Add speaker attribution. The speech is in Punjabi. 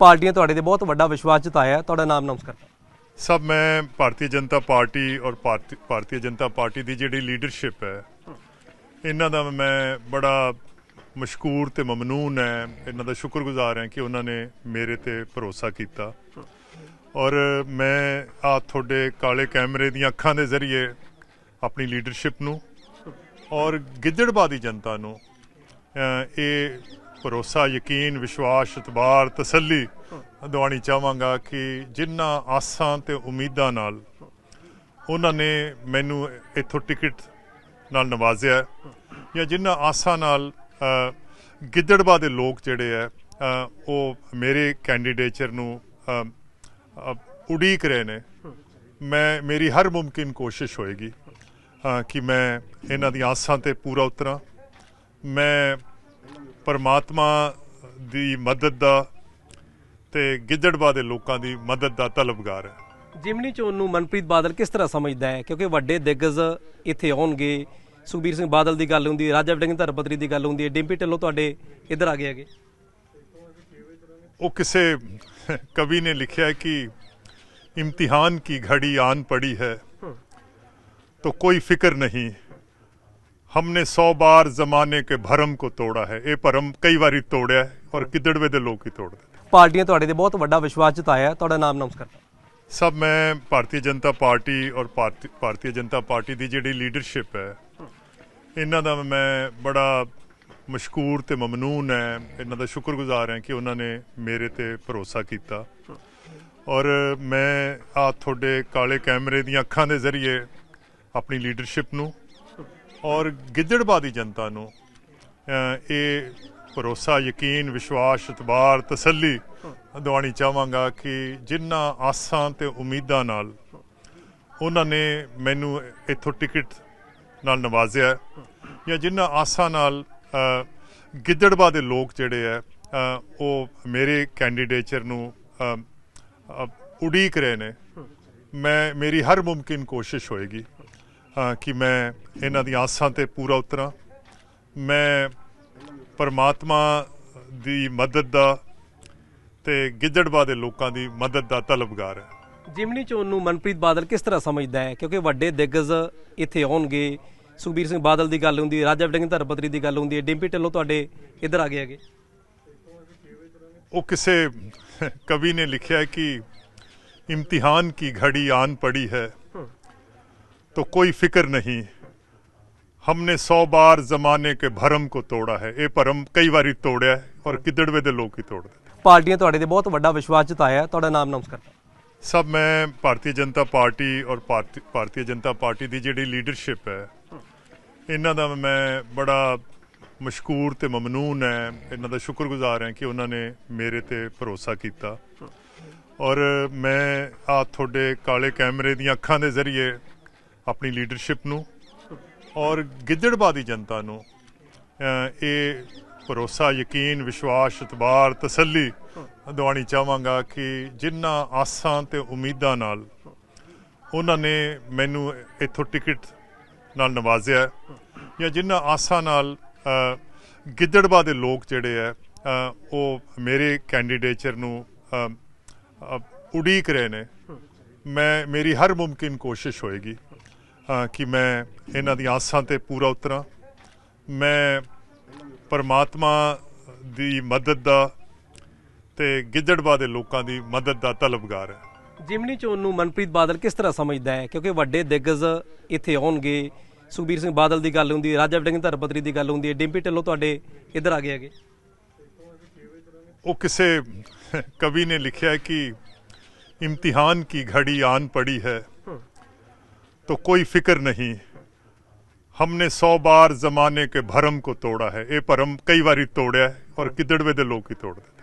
Speaker 1: ਪਾਰਟੀਆਂ ਤੁਹਾਡੇ ਤੇ ਬਹੁਤ ਵੱਡਾ ਵਿਸ਼ਵਾਸ ਜਤਾਇਆ ਤੁਹਾਡਾ ਨਾਮ ਨਮਸਕਾਰ ਸਭ ਮੈਂ ਭਾਰਤੀ ਜਨਤਾ ਪਾਰਟੀ ਔਰ ਭਾਰਤੀ ਜਨਤਾ ਪਾਰਟੀ ਦੀ ਜਿਹੜੀ ਲੀਡਰਸ਼ਿਪ ਹੈ ਇਹਨਾਂ ਦਾ ਮੈਂ ਬੜਾ ਮਸ਼ਕੂਰ ਤੇ ਮਮਨੂਨ ਹੈ ਇਹਨਾਂ ਦਾ ਸ਼ੁਕਰਗੁਜ਼ਾਰ ਹਾਂ ਕਿ ਉਹਨਾਂ ਨੇ ਮੇਰੇ ਤੇ ਭਰੋਸਾ ਕੀਤਾ ਔਰ ਮੈਂ ਆ ਤੁਹਾਡੇ ਕਾਲੇ ਕੈਮਰੇ ਦੀਆਂ ਅੱਖਾਂ ਦੇ ਜ਼ਰੀਏ ਆਪਣੀ ਲੀਡਰਸ਼ਿਪ ਨੂੰ ਔਰ ਗਿੱਦੜਬਾਦੀ ਜਨਤਾ ਨੂੰ ਇਹ ਭਰੋਸਾ ਯਕੀਨ ਵਿਸ਼ਵਾਸ ਇਤਬਾਰ ਤਸੱਲੀ ਦਵਾਣੀ ਚਾਹਾਂਗਾ ਕਿ ਜਿਨ੍ਹਾਂ ਆਸਾਂ ਤੇ ਉਮੀਦਾਂ ਨਾਲ ਉਹਨਾਂ ਨੇ ਮੈਨੂੰ ਇੱਥੋਂ ਟਿਕਟ ਨਾਲ ਨਵਾਜ਼ਿਆ ਜਾਂ ਜਿਨ੍ਹਾਂ ਆਸਾਂ ਨਾਲ ਗਿੱਦੜਬਾ ਦੇ ਲੋਕ ਜਿਹੜੇ ਆ ਉਹ ਮੇਰੇ ਕੈਂਡੀਡੇਚਰ ਨੂੰ ਉਡੀਕ ਰਹੇ ਨੇ ਮੈਂ ਮੇਰੀ ਹਰ ਮੁਮਕਿਨ ਕੋਸ਼ਿਸ਼ ਹੋਏਗੀ ਕਿ ਮੈਂ ਇਹਨਾਂ ਦੀ ਆਸਾਂ ਤੇ ਪੂਰਾ ਉਤਰਾਂ ਮੈਂ ਪਰਮਾਤਮਾ ਦੀ ਮਦਦ ਦਾ ਤੇ ਗਿੱਦੜਵਾ ਦੇ ਲੋਕਾਂ ਦੀ ਮਦਦ ਦਾ ਤਲਬਗਾਰ ਹੈ
Speaker 2: ਜਿਮਨੀ ਚੋਂ ਨੂੰ ਮਨਪ੍ਰੀਤ ਬਾਦਲ ਕਿਸ ਤਰ੍ਹਾਂ ਸਮਝਦਾ ਹੈ ਕਿਉਂਕਿ ਵੱਡੇ ਦਿੱਗਜ ਇੱਥੇ ਆਉਣਗੇ ਸੁਖਬੀਰ ਸਿੰਘ ਬਾਦਲ ਦੀ ਗੱਲ ਹੁੰਦੀ ਹੈ ਰਾਜਾ ਵੜਿੰਗ ਧਰਪਤਰੀ ਦੀ ਗੱਲ ਹੁੰਦੀ ਹੈ ਡਿੰਪੀ ਢਿੱਲੋਂ ਤੁਹਾਡੇ ਇੱਧਰ ਆ ਗਏ ਹੈਗੇ ਉਹ ਕਿਸੇ
Speaker 1: ਕਵੀ ਨੇ ਲਿਖਿਆ ਕਿ ਇਮਤਿਹਾਨ ਕੀ ਘੜੀ ਆਨ ਪੜੀ ਹੈ ਤੋ ਕੋਈ ਫਿਕਰ ਨਹੀਂ हमने 100 ਬਾਰ ਜ਼ਮਾਨੇ के ਭਰਮ को ਤੋੜਾ ਹੈ ਇਹ ਭਰਮ ਕਈ ਵਾਰੀ ਤੋੜਿਆ ਔਰ ਕਿਦੜਵੇ ਦੇ ਲੋਕ ਹੀ ਤੋੜਦੇ ਪਾਰਟੀਆਂ ਤੁਹਾਡੇ ਤੇ ਬਹੁਤ ਵੱਡਾ ਵਿਸ਼ਵਾਸ ਜਤਾਇਆ ਤੁਹਾਡਾ ਨਾਮ ਨਮਸਕਾਰ ਸਭ ਮੈਂ ਭਾਰਤੀ ਜਨਤਾ ਪਾਰਟੀ ਔਰ ਭਾਰਤੀ ਜਨਤਾ ਪਾਰਟੀ ਦੀ ਜਿਹੜੀ ਲੀਡਰਸ਼ਿਪ ਹੈ ਇਹਨਾਂ ਦਾ ਮੈਂ ਬੜਾ ਮਸ਼ਕੂਰ ਤੇ ਮਮਨੂਨ ਹੈ ਇਹਨਾਂ ਦਾ ਸ਼ੁਕਰਗੁਜ਼ਾਰ ਹਾਂ ਕਿ ਉਹਨਾਂ ਨੇ ਮੇਰੇ ਤੇ ਭਰੋਸਾ ਕੀਤਾ ਔਰ ਮੈਂ ਆ ਤੁਹਾਡੇ ਕਾਲੇ ਕੈਮਰੇ ਦੀਆਂ ਅੱਖਾਂ ਦੇ ਜ਼ਰੀਏ ਆਪਣੀ ਲੀਡਰਸ਼ਿਪ ਨੂੰ ਔਰ ਗਿੱਦੜਬਾ ਦੀ ਜਨਤਾ ਨੂੰ ਇਹ ਭਰੋਸਾ ਯਕੀਨ ਵਿਸ਼ਵਾਸ ਇਤਬਾਰ ਤਸੱਲੀ ਦਵਾਣੀ ਚਾਹਾਂਗਾ ਕਿ ਜਿੰਨਾ ਆਸਾਂ ਤੇ ਉਮੀਦਾਂ ਨਾਲ ਉਹਨਾਂ ਨੇ ਮੈਨੂੰ ਇੱਥੋਂ ਟਿਕਟ ਨਾਲ ਨਵਾਜ਼ਿਆ ਜਾਂ ਜਿੰਨਾ ਆਸਾਂ ਨਾਲ ਗਿੱਦੜਬਾ ਦੇ ਲੋਕ ਜਿਹੜੇ ਆ ਉਹ ਮੇਰੇ ਕੈਂਡੀਡੇਚਰ ਨੂੰ ਉਡੀਕ ਰਹੇ ਨੇ ਮੈਂ ਮੇਰੀ ਹਰ ਮੁਮਕਿਨ ਕੋਸ਼ਿਸ਼ ਹੋਏਗੀ ਕਿ ਮੈਂ ਇਹਨਾਂ ਦੀ ਆਸਾਂ ਤੇ ਪੂਰਾ ਉਤਰਾਂ ਮੈਂ ਪਰਮਾਤਮਾ ਦੀ ਮਦਦ ਦਾ ਤੇ ਗਿੱਜੜਵਾ ਦੇ ਲੋਕਾਂ ਦੀ ਮਦਦ ਦਾ ਤਲਬਗਾਰ ਹੈ
Speaker 2: ਜਿਮਨੀ ਚੋਂ ਨੂੰ ਮਨਪ੍ਰੀਤ ਬਾਦਲ ਕਿਸ ਤਰ੍ਹਾਂ ਸਮਝਦਾ ਹੈ ਕਿਉਂਕਿ ਵੱਡੇ ਦਿੱਗਜ ਇੱਥੇ ਆਉਣਗੇ ਸੁਖਬੀਰ ਸਿੰਘ ਬਾਦਲ ਦੀ ਗੱਲ ਹੁੰਦੀ ਹੈ ਰਾਜਾ ਵੜਿੰਗ ਧਰਪਤਰੀ ਦੀ ਗੱਲ ਹੁੰਦੀ ਹੈ ਡਿੰਪੀ ਢਿੱਲੋਂ ਤੁਹਾਡੇ ਇੱਧਰ ਆ ਗਏ ਹੈਗੇ
Speaker 1: ਉਹ ਕਿਸੇ ਕਵੀ ਨੇ ਲਿਖਿਆ ਕਿ ਇਮਤਿਹਾਨ ਕੀ ਘੜੀ ਆਨ ਪੜੀ ਹੈ तो कोई फिक्र नहीं हमने सौ बार ਜ਼ਮਾਨੇ ਕੇ ਭਰਮ ਕੋ ਤੋੜਾ ਹੈ ਇਹ ਭਰਮ ਕਈ ਵਾਰੀ ਤੋੜਿਆ ਔਰ ਕਿਦੜਵੇ ਦੇ ਲੋਕ ਹੀ ਤੋੜਦੇ ਪਾਰਟੀਆਂ ਤੁਹਾਡੇ ਤੇ ਬਹੁਤ ਵੱਡਾ ਵਿਸ਼ਵਾਸ ਜਤਾਇਆ ਤੁਹਾਡਾ ਨਾਮ ਨਮਸਕਾਰ ਸਭ ਮੈਂ ਭਾਰਤੀ ਜਨਤਾ ਪਾਰਟੀ ਔਰ ਭਾਰਤੀ ਜਨਤਾ ਪਾਰਟੀ ਦੀ ਜਿਹੜੀ ਲੀਡਰਸ਼ਿਪ ਹੈ ਇਹਨਾਂ ਦਾ ਮੈਂ ਬੜਾ ਮਸ਼ਕੂਰ ਤੇ ਮਮਨੂਨ ਹੈ ਇਹਨਾਂ ਦਾ ਸ਼ੁਕਰਗੁਜ਼ਾਰ ਹਾਂ ਕਿ ਉਹਨਾਂ ਨੇ ਮੇਰੇ ਤੇ ਭਰੋਸਾ ਕੀਤਾ ਔਰ ਮੈਂ ਆ ਤੁਹਾਡੇ ਕਾਲੇ ਕੈਮਰੇ ਦੀਆਂ ਅੱਖਾਂ ਦੇ ਜ਼ਰੀਏ ਆਪਣੀ ਲੀਡਰਸ਼ਿਪ ਨੂੰ ਔਰ ਗਿੱਦੜਬਾਦੀ ਜਨਤਾ ਨੂੰ ਇਹ ਭਰੋਸਾ ਯਕੀਨ ਵਿਸ਼ਵਾਸ ਇਤਬਾਰ ਤਸੱਲੀ ਦਵਾਣੀ ਚਾਹਾਂਗਾ ਕਿ ਜਿਨ੍ਹਾਂ ਆਸਾਂ ਤੇ ਉਮੀਦਾਂ ਨਾਲ ਉਹਨਾਂ ਨੇ ਮੈਨੂੰ ਇੱਥੋਂ ਟਿਕਟ ਨਾਲ ਨਵਾਜ਼ਿਆ ਜਾਂ ਜਿਨ੍ਹਾਂ ਆਸਾਂ ਨਾਲ ਗਿੱਦੜਬਾ ਦੇ ਲੋਕ ਜਿਹੜੇ ਆ ਉਹ ਮੇਰੇ ਕੈਂਡੀਡੇਚਰ ਨੂੰ ਉਡੀਕ ਰਹੇ ਨੇ ਮੈਂ ਮੇਰੀ ਹਰ ਮੁਮਕਿਨ ਕੋਸ਼ਿਸ਼ ਹੋਏਗੀ ਕਿ ਮੈਂ ਇਹਨਾਂ ਦੀ ਆਸਾਂ ਤੇ ਪੂਰਾ ਉਤਰਾਂ ਮੈਂ ਪਰਮਾਤਮਾ ਦੀ ਮਦਦ ਦਾ ਤੇ ਗਿੱਜੜਵਾ ਦੇ ਲੋਕਾਂ ਦੀ ਮਦਦ ਦਾ ਤਲਬਗਾਰ ਹਾਂ
Speaker 2: ਜਿਮਨੀ ਚੋਣ ਨੂੰ ਮਨਪ੍ਰੀਤ ਬਾਦਲ ਕਿਸ ਤਰ੍ਹਾਂ ਸਮਝਦਾ ਹੈ ਕਿਉਂਕਿ ਵੱਡੇ ਦਿੱਗਜ ਇੱਥੇ ਆਉਣਗੇ ਸੁਖਬੀਰ ਸਿੰਘ ਬਾਦਲ ਦੀ ਗੱਲ ਹੁੰਦੀ ਹੈ ਰਾਜਾ ਵੜਿੰਗ ਧਰਪਤਰੀ ਦੀ ਗੱਲ ਹੁੰਦੀ ਹੈ ਡਿੰਪੀ ਢਿੱਲੋਂ ਤੁਹਾਡੇ ਇੱਧਰ ਆ ਗਏ ਹੈਗੇ
Speaker 1: ਉਹ ਕਿਸੇ ਕਵੀ ਨੇ ਲਿਖਿਆ ਕਿ ਇਮਤਿਹਾਨ ਕੀ ਘੜੀ ਆਨ ਪੜੀ ਹੈ तो कोई फिक्र नहीं हमने सौ बार जमाने के भरम को तोड़ा है ਇਹ ਭਰਮ ਕਈ ਵਾਰੀ ਤੋੜਿਆ ਔਰ ਕਿਦੜਵੇ ਦੇ ਲੋਕ ਹੀ ਤੋੜਦੇ